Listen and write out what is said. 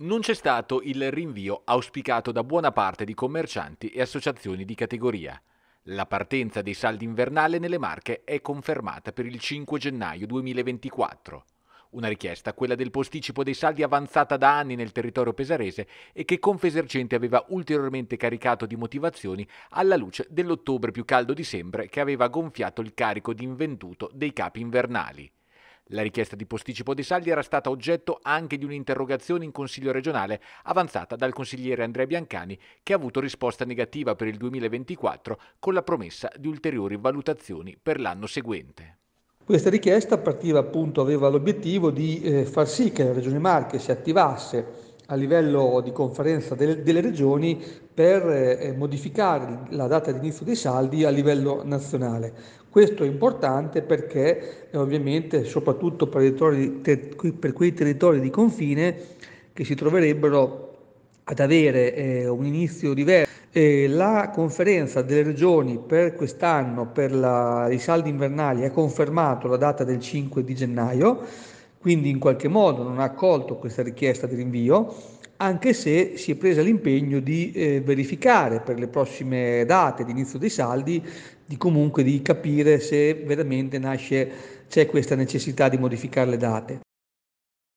non c'è stato il rinvio auspicato da buona parte di commercianti e associazioni di categoria. La partenza dei saldi invernali nelle Marche è confermata per il 5 gennaio 2024. Una richiesta, quella del posticipo dei saldi avanzata da anni nel territorio pesarese e che Confesercente aveva ulteriormente caricato di motivazioni alla luce dell'ottobre più caldo di sempre che aveva gonfiato il carico di invenduto dei capi invernali. La richiesta di posticipo dei saldi era stata oggetto anche di un'interrogazione in Consiglio regionale avanzata dal consigliere Andrea Biancani, che ha avuto risposta negativa per il 2024 con la promessa di ulteriori valutazioni per l'anno seguente. Questa richiesta partiva appunto, aveva l'obiettivo di eh, far sì che la Regione Marche si attivasse a livello di conferenza delle, delle regioni per eh, modificare la data di inizio dei saldi a livello nazionale. Questo è importante perché eh, ovviamente soprattutto per, ter, per, quei territori di confine che si troverebbero ad avere eh, un inizio diverso. la conferenza delle regioni per quest'anno per la, i saldi invernali ha confermato la data del 5 di gennaio quindi in qualche modo non ha accolto questa richiesta di rinvio, anche se si è presa l'impegno di eh, verificare per le prossime date di inizio dei saldi, di comunque di capire se veramente nasce, c'è questa necessità di modificare le date.